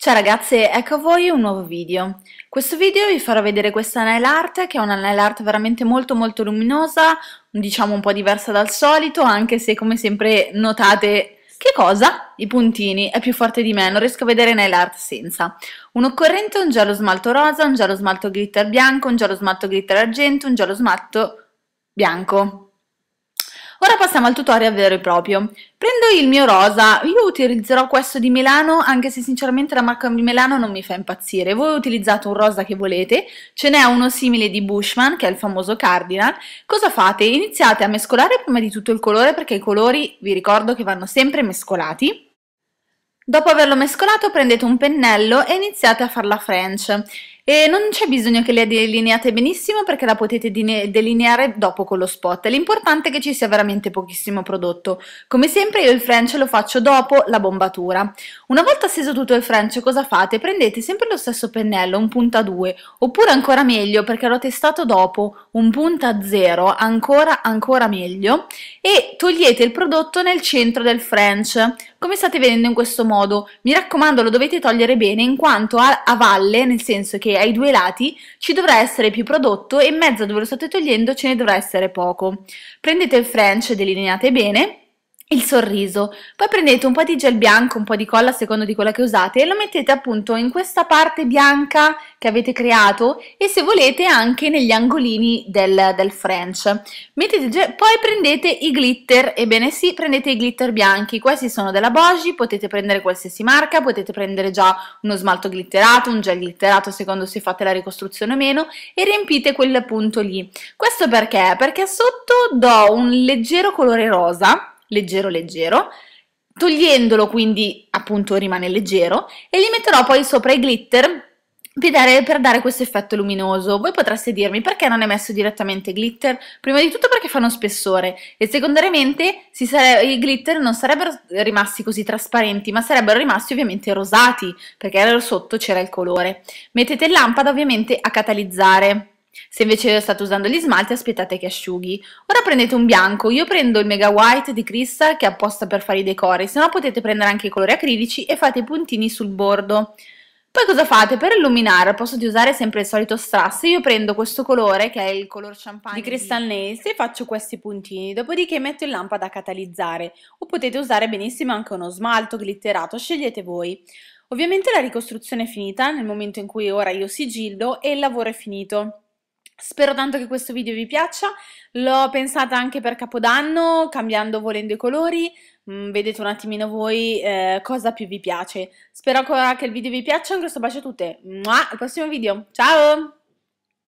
Ciao ragazze, ecco a voi un nuovo video. Questo video vi farò vedere questa nail art che è una nail art veramente molto molto luminosa, diciamo un po' diversa dal solito, anche se come sempre notate che cosa? I puntini, è più forte di me, non riesco a vedere nail art senza. Un occorrente, un giallo smalto rosa, un giallo smalto glitter bianco, un giallo smalto glitter argento, un giallo smalto bianco. Ora passiamo al tutorial vero e proprio. Prendo il mio rosa, io utilizzerò questo di Milano, anche se sinceramente la marca di Milano non mi fa impazzire. Voi utilizzate un rosa che volete, ce n'è uno simile di Bushman, che è il famoso Cardinal. Cosa fate? Iniziate a mescolare prima di tutto il colore, perché i colori, vi ricordo, che vanno sempre mescolati. Dopo averlo mescolato prendete un pennello e iniziate a fare la french. E non c'è bisogno che le delineate benissimo perché la potete delineare dopo con lo spot. L'importante è che ci sia veramente pochissimo prodotto. Come sempre io il French lo faccio dopo la bombatura. Una volta steso tutto il French cosa fate? Prendete sempre lo stesso pennello, un punta 2, oppure ancora meglio perché l'ho testato dopo, un punta 0, ancora ancora meglio, e togliete il prodotto nel centro del French come state vedendo in questo modo. Mi raccomando lo dovete togliere bene in quanto a, a valle, nel senso che ai due lati, ci dovrà essere più prodotto e in mezzo dove lo state togliendo ce ne dovrà essere poco. Prendete il French, delineate bene il sorriso. Poi prendete un po' di gel bianco, un po' di colla a seconda di quella che usate e lo mettete appunto in questa parte bianca che avete creato e se volete anche negli angolini del, del French. Mettete, poi prendete i glitter, ebbene sì, prendete i glitter bianchi, questi sono della Boji, potete prendere qualsiasi marca, potete prendere già uno smalto glitterato, un gel glitterato secondo se fate la ricostruzione o meno e riempite quel punto lì. Questo perché? Perché sotto do un leggero colore rosa leggero leggero, togliendolo quindi appunto rimane leggero e li metterò poi sopra i glitter per dare, per dare, questo effetto luminoso. Voi potreste dirmi perché non hai messo direttamente glitter? Prima di tutto perché fanno spessore e secondariamente sare- i glitter non sarebbero rimasti così trasparenti ma sarebbero rimasti ovviamente rosati perché sotto c'era il colore. Mettete lampada ovviamente a catalizzare se invece state usando gli smalti aspettate che asciughi. Ora prendete un bianco, io prendo il Mega White di Crystal che è apposta per fare i decori, se no potete prendere anche i colori acrilici e fate i puntini sul bordo. Poi cosa fate? Per illuminare al posto di usare sempre il solito strass, io prendo questo colore che è il color champagne di Crystal Nails e faccio questi puntini, dopodiché metto in lampada a catalizzare o potete usare benissimo anche uno smalto glitterato, scegliete voi. Ovviamente la ricostruzione è finita nel momento in cui ora io sigillo e il lavoro è finito. Spero tanto che questo video vi piaccia, l'ho pensata anche per Capodanno, cambiando volendo i colori, mm, vedete un attimino voi eh, cosa più vi piace. Spero ancora che il video vi piaccia, un grosso bacio a tutte, Mua, al prossimo video, ciao!